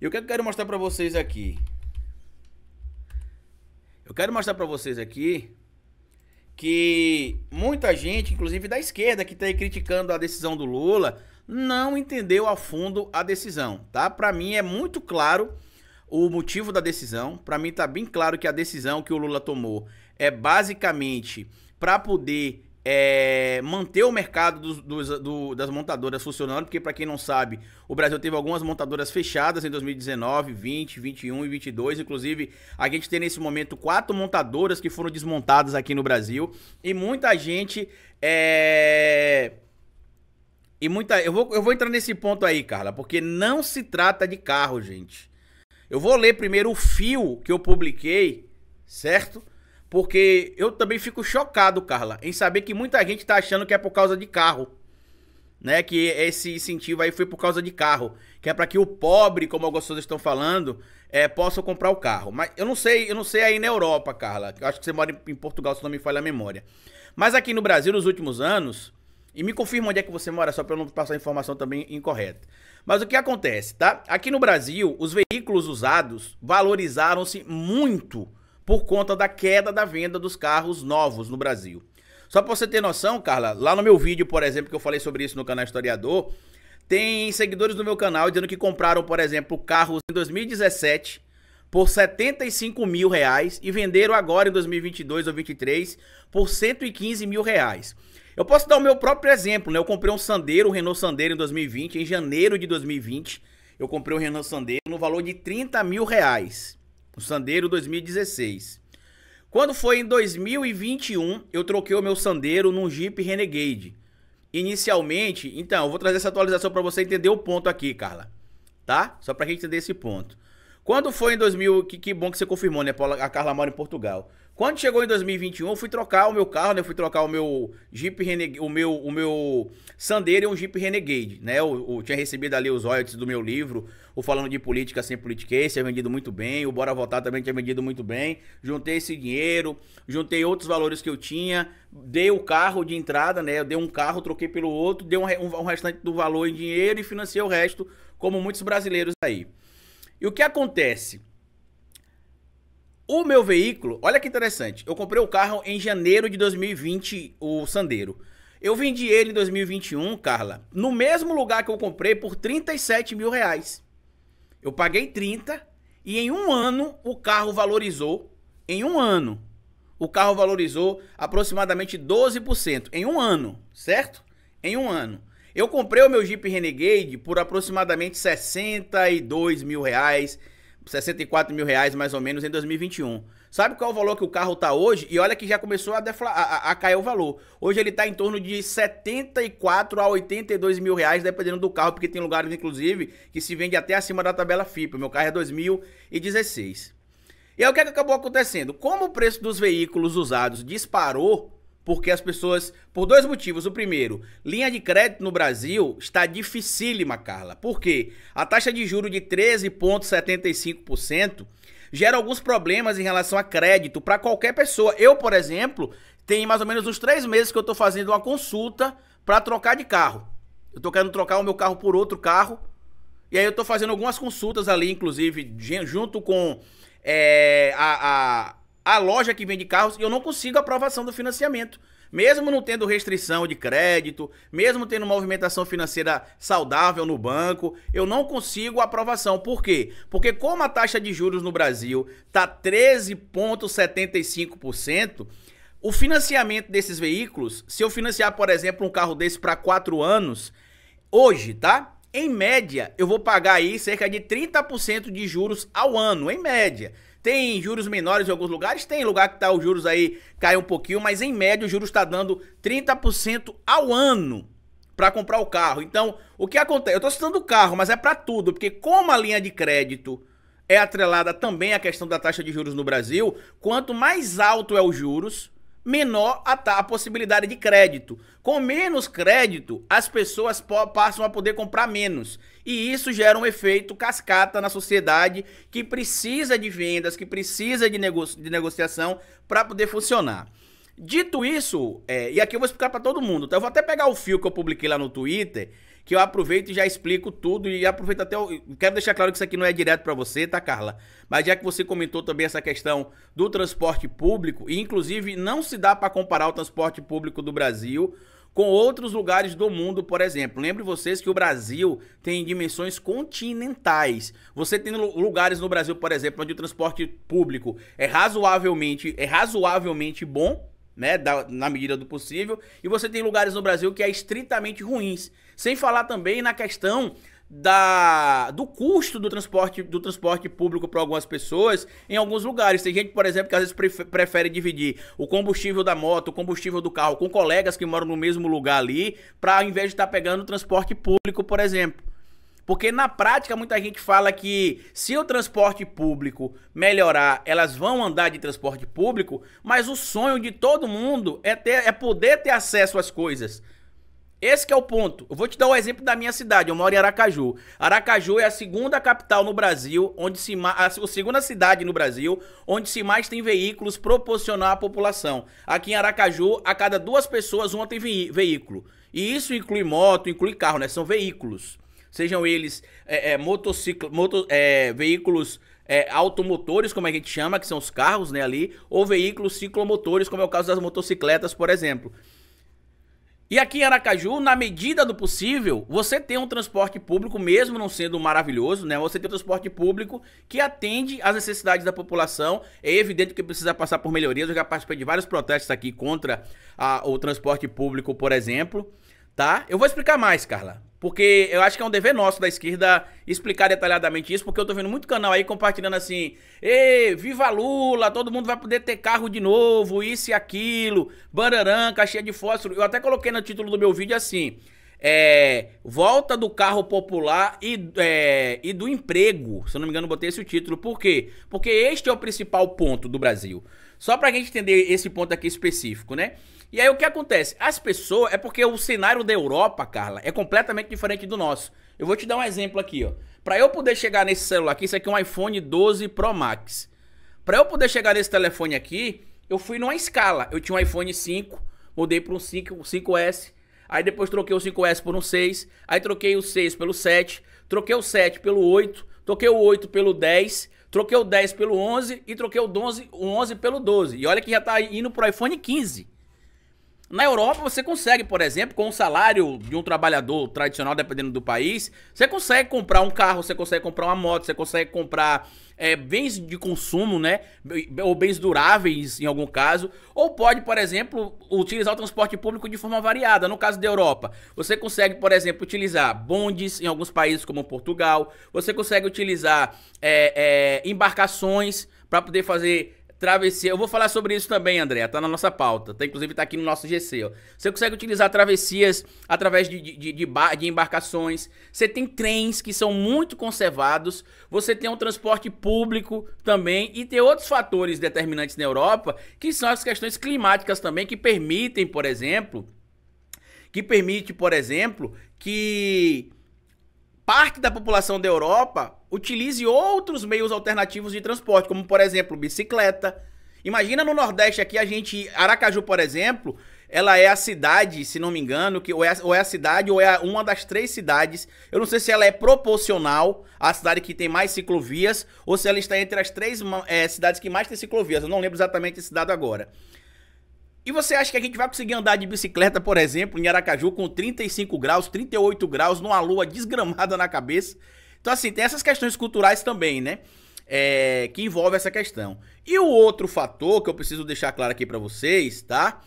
E o que eu quero mostrar para vocês aqui? Eu quero mostrar para vocês aqui que muita gente, inclusive da esquerda, que está aí criticando a decisão do Lula, não entendeu a fundo a decisão, tá? Para mim é muito claro o motivo da decisão. Para mim tá bem claro que a decisão que o Lula tomou é basicamente para poder é, manter o mercado dos, dos, do, das montadoras funcionando, porque para quem não sabe, o Brasil teve algumas montadoras fechadas em 2019, 20, 21 e 22, inclusive a gente tem nesse momento quatro montadoras que foram desmontadas aqui no Brasil e muita gente é... e muita eu vou, eu vou entrar nesse ponto aí, Carla, porque não se trata de carro, gente. Eu vou ler primeiro o fio que eu publiquei, certo? Porque eu também fico chocado, Carla, em saber que muita gente tá achando que é por causa de carro. Né? Que esse incentivo aí foi por causa de carro. Que é para que o pobre, como algumas pessoas estão falando, é, possa comprar o carro. Mas eu não sei, eu não sei aí na Europa, Carla. Eu acho que você mora em Portugal, se não me falha a memória. Mas aqui no Brasil, nos últimos anos, e me confirma onde é que você mora, só para eu não passar informação também incorreta. Mas o que acontece, tá? Aqui no Brasil, os veículos usados valorizaram-se muito por conta da queda da venda dos carros novos no Brasil. Só para você ter noção, Carla, lá no meu vídeo, por exemplo, que eu falei sobre isso no canal Historiador, tem seguidores do meu canal dizendo que compraram, por exemplo, carros em 2017 por 75 mil reais e venderam agora em 2022 ou 2023 por 115 mil reais. Eu posso dar o meu próprio exemplo, né? Eu comprei um Sandero, um Renault Sandero em 2020, em janeiro de 2020, eu comprei um Renault Sandero no valor de 30 mil reais o Sandeiro 2016. Quando foi em 2021, eu troquei o meu Sandeiro num Jeep Renegade. Inicialmente, então, eu vou trazer essa atualização para você entender o ponto aqui, Carla. Tá? Só pra gente entender esse ponto. Quando foi em 2000, que, que bom que você confirmou, né, Paula? A Carla mora em Portugal. Quando chegou em 2021, eu fui trocar o meu carro, né? Eu fui trocar o meu Jeep Renegade, o meu, o meu Sandero e um Jeep Renegade, né? Eu, eu tinha recebido ali os royalties do meu livro, o Falando de Política Sem Politiquês, tinha vendido muito bem, o Bora Votar também tinha vendido muito bem. Juntei esse dinheiro, juntei outros valores que eu tinha, dei o carro de entrada, né? Eu dei um carro, troquei pelo outro, dei um, um, um restante do valor em dinheiro e financei o resto, como muitos brasileiros aí. E o que acontece? O meu veículo, olha que interessante, eu comprei o carro em janeiro de 2020, o Sandeiro. Eu vendi ele em 2021, Carla, no mesmo lugar que eu comprei por 37 mil reais. Eu paguei 30 e em um ano o carro valorizou. Em um ano, o carro valorizou aproximadamente 12% em um ano, certo? Em um ano. Eu comprei o meu Jeep Renegade por aproximadamente 62 mil reais. 64 mil reais mais ou menos em 2021. Sabe qual é o valor que o carro tá hoje? E olha que já começou a, defla... a, a, cair o valor. Hoje ele tá em torno de 74 a 82 mil reais, dependendo do carro, porque tem lugares, inclusive, que se vende até acima da tabela FIP. Meu carro é 2016. E aí o que, é que acabou acontecendo? Como o preço dos veículos usados disparou, porque as pessoas, por dois motivos. O primeiro, linha de crédito no Brasil está dificílima, Carla. Por quê? A taxa de juro de 13,75% gera alguns problemas em relação a crédito para qualquer pessoa. Eu, por exemplo, tenho mais ou menos uns três meses que eu estou fazendo uma consulta para trocar de carro. Eu estou querendo trocar o meu carro por outro carro. E aí eu estou fazendo algumas consultas ali, inclusive, junto com é, a, a a loja que vende carros e eu não consigo a aprovação do financiamento. Mesmo não tendo restrição de crédito, mesmo tendo movimentação financeira saudável no banco, eu não consigo a aprovação. Por quê? Porque como a taxa de juros no Brasil está 13,75%, o financiamento desses veículos, se eu financiar, por exemplo, um carro desse para 4 anos, hoje, tá? Em média, eu vou pagar aí cerca de 30% de juros ao ano, em média. Tem juros menores em alguns lugares, tem lugar que tá os juros aí cai um pouquinho, mas em média o juros está dando 30% ao ano para comprar o carro. Então, o que acontece? Eu estou citando o carro, mas é para tudo, porque como a linha de crédito é atrelada também à questão da taxa de juros no Brasil, quanto mais alto é os juros, menor a, a possibilidade de crédito. Com menos crédito, as pessoas passam a poder comprar menos. E isso gera um efeito cascata na sociedade que precisa de vendas, que precisa de, nego de negociação para poder funcionar. Dito isso, é, e aqui eu vou explicar para todo mundo, tá? Eu vou até pegar o fio que eu publiquei lá no Twitter que eu aproveito e já explico tudo e aproveito até o... quero deixar claro que isso aqui não é direto para você, tá Carla? Mas já que você comentou também essa questão do transporte público e inclusive não se dá para comparar o transporte público do Brasil com outros lugares do mundo, por exemplo. Lembre vocês que o Brasil tem dimensões continentais. Você tem lugares no Brasil, por exemplo, onde o transporte público é razoavelmente, é razoavelmente bom, né, da, na medida do possível. E você tem lugares no Brasil que é estritamente ruins. Sem falar também na questão da, do custo do transporte, do transporte público para algumas pessoas em alguns lugares. Tem gente, por exemplo, que às vezes prefere, dividir o combustível da moto, o combustível do carro com colegas que moram no mesmo lugar ali, para ao invés de estar tá pegando o transporte público, por exemplo. Porque na prática muita gente fala que se o transporte público melhorar, elas vão andar de transporte público, mas o sonho de todo mundo é, ter, é poder ter acesso às coisas. Esse é o ponto. Eu vou te dar o um exemplo da minha cidade. Eu moro em Aracaju. Aracaju é a segunda capital no Brasil, onde se a segunda cidade no Brasil onde se mais tem veículos proporcionar à população. Aqui em Aracaju, a cada duas pessoas uma tem veículo. E isso inclui moto, inclui carro, né? São veículos sejam eles é, é, motociclo, moto, é, veículos é, automotores, como a gente chama, que são os carros né, ali, ou veículos ciclomotores, como é o caso das motocicletas, por exemplo. E aqui em Aracaju, na medida do possível, você tem um transporte público, mesmo não sendo maravilhoso, né? Você tem um transporte público que atende às necessidades da população. É evidente que precisa passar por melhorias. Eu já participei de vários protestos aqui contra a, ah, o transporte público, por exemplo. Tá? Eu vou explicar mais, Carla. Porque eu acho que é um dever nosso da esquerda explicar detalhadamente isso, porque eu tô vendo muito canal aí compartilhando assim: Ê, viva Lula, todo mundo vai poder ter carro de novo, isso e aquilo, banarã, cheia de fósforo. Eu até coloquei no título do meu vídeo assim: é, Volta do carro popular e, é, e do emprego. Se eu não me engano, botei esse título. Por quê? Porque este é o principal ponto do Brasil. Só pra gente entender esse ponto aqui específico, né? E aí o que acontece? As pessoas. É porque o cenário da Europa, Carla, é completamente diferente do nosso. Eu vou te dar um exemplo aqui, ó. Pra eu poder chegar nesse celular aqui, isso aqui é um iPhone 12 Pro Max. Pra eu poder chegar nesse telefone aqui, eu fui numa escala. Eu tinha um iPhone 5, mudei para um 5, 5S. Aí depois troquei o 5S por um 6. Aí troquei o 6 pelo 7. Troquei o 7 pelo 8. Troquei o 8 pelo 10. Troquei o 10 pelo 11. E troquei o 11, o 11 pelo 12. E olha que já tá indo pro iPhone 15. Na Europa você consegue, por exemplo, com o salário de um trabalhador tradicional, dependendo do país, você consegue comprar um carro, você consegue comprar uma moto, você consegue comprar é, bens de consumo, né? Ou bens duráveis, em algum caso. Ou pode, por exemplo, utilizar o transporte público de forma variada. No caso da Europa, você consegue, por exemplo, utilizar bondes em alguns países como Portugal. Você consegue utilizar é, é, embarcações para poder fazer travessia. Eu vou falar sobre isso também, André. Tá na nossa pauta. Tá, inclusive tá aqui no nosso GC. Ó. Você consegue utilizar travessias através de, de, de, bar, de, embarcações. Você tem trens que são muito conservados. Você tem um transporte público também. E tem outros fatores determinantes na Europa, que são as questões climáticas também, que permitem, por exemplo. Que permite, por exemplo, que parte da população da Europa utilize outros meios alternativos de transporte, como por exemplo bicicleta. Imagina no Nordeste aqui a gente, Aracaju, por exemplo, ela é a cidade, se não me engano, que ou é, ou é a cidade ou é uma das três cidades. Eu não sei se ela é proporcional à cidade que tem mais ciclovias ou se ela está entre as três é, cidades que mais tem ciclovias. Eu não lembro exatamente esse dado agora. E você acha que a gente vai conseguir andar de bicicleta, por exemplo, em Aracaju com 35 graus, 38 graus, numa lua desgramada na cabeça? Então, assim, tem essas questões culturais também, né? É, que envolve essa questão. E o outro fator que eu preciso deixar claro aqui para vocês, tá?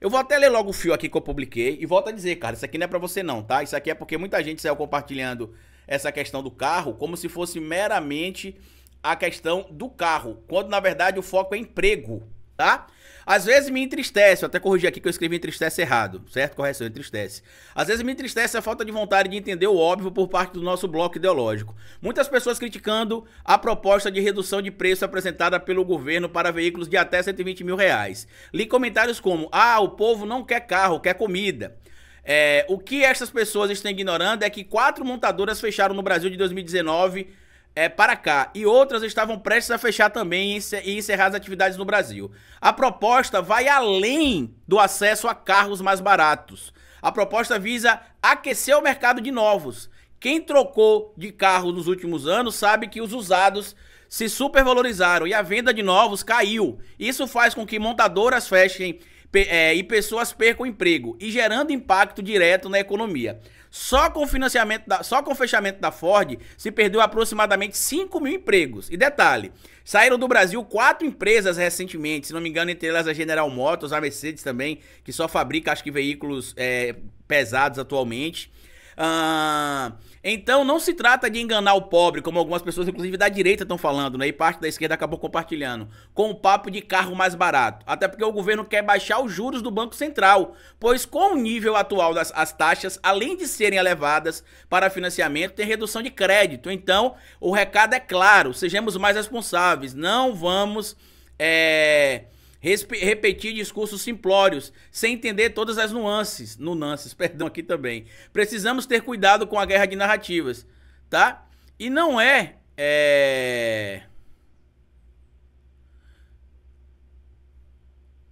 Eu vou até ler logo o fio aqui que eu publiquei e volto a dizer, cara, isso aqui não é para você não, tá? Isso aqui é porque muita gente saiu compartilhando essa questão do carro como se fosse meramente a questão do carro, quando na verdade o foco é emprego, tá? Às vezes me entristece, até corrigi aqui que eu escrevi entristece errado, certo? Correção, entristece. Às vezes me entristece a falta de vontade de entender o óbvio por parte do nosso bloco ideológico. Muitas pessoas criticando a proposta de redução de preço apresentada pelo governo para veículos de até 120 mil reais. Li comentários como, ah, o povo não quer carro, quer comida. É, o que essas pessoas estão ignorando é que quatro montadoras fecharam no Brasil de 2019 é, para cá e outras estavam prestes a fechar também e encerrar as atividades no Brasil. A proposta vai além do acesso a carros mais baratos. A proposta visa aquecer o mercado de novos. Quem trocou de carro nos últimos anos sabe que os usados se supervalorizaram e a venda de novos caiu. Isso faz com que montadoras fechem é, e pessoas percam emprego e gerando impacto direto na economia. Só com, financiamento da, só com o fechamento da Ford se perdeu aproximadamente 5 mil empregos. E detalhe, saíram do Brasil quatro empresas recentemente, se não me engano, entre elas a General Motors, a Mercedes também, que só fabrica, acho que, veículos é, pesados atualmente. Uh, então não se trata de enganar o pobre, como algumas pessoas, inclusive da direita, estão falando, né? E parte da esquerda acabou compartilhando, com o papo de carro mais barato. Até porque o governo quer baixar os juros do Banco Central, pois com o nível atual das as taxas, além de serem elevadas para financiamento, tem redução de crédito. Então, o recado é claro, sejamos mais responsáveis, não vamos. É Respe repetir discursos simplórios, sem entender todas as nuances, nuances, perdão aqui também. Precisamos ter cuidado com a guerra de narrativas, tá? E não é, é...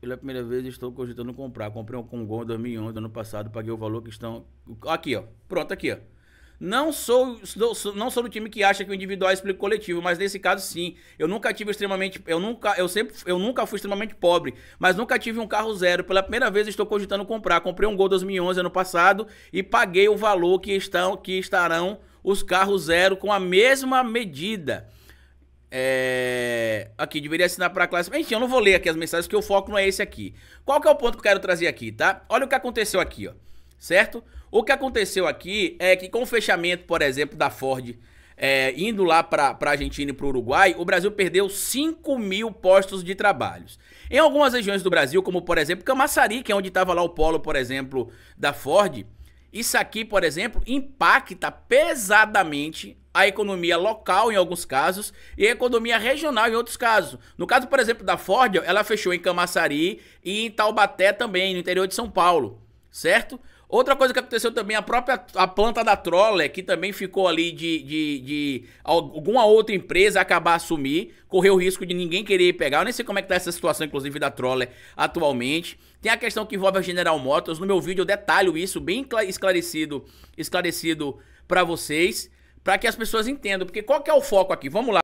Pela primeira vez estou cogitando comprar. Comprei um Congon 2011, ano passado, paguei o valor que estão... Aqui, ó. Pronto, aqui, ó. Não sou, sou, não sou do time que acha que o individual é explica o coletivo, mas nesse caso sim. Eu nunca tive extremamente, eu nunca, eu sempre, eu nunca fui extremamente pobre, mas nunca tive um carro zero. Pela primeira vez estou cogitando comprar. Comprei um Gol 2011 ano passado e paguei o valor que estão, que estarão os carros zero com a mesma medida. É... Aqui, deveria assinar para a classe. Enfim, eu não vou ler aqui as mensagens, porque o foco não é esse aqui. Qual que é o ponto que eu quero trazer aqui, tá? Olha o que aconteceu aqui, ó. Certo? O que aconteceu aqui é que com o fechamento, por exemplo, da Ford é, indo lá para a Argentina e para o Uruguai, o Brasil perdeu 5 mil postos de trabalho. Em algumas regiões do Brasil, como por exemplo Camaçari, que é onde estava lá o polo, por exemplo, da Ford, isso aqui, por exemplo, impacta pesadamente a economia local em alguns casos e a economia regional em outros casos. No caso, por exemplo, da Ford, ela fechou em Camaçari e em Taubaté também, no interior de São Paulo, certo? Outra coisa que aconteceu também, a própria a planta da Troller, que também ficou ali de, de, de alguma outra empresa acabar a assumir, correu o risco de ninguém querer pegar. Eu nem sei como é que tá essa situação, inclusive, da Troller atualmente. Tem a questão que envolve a General Motors. No meu vídeo eu detalho isso bem esclarecido, esclarecido para vocês, para que as pessoas entendam. Porque qual que é o foco aqui? Vamos lá.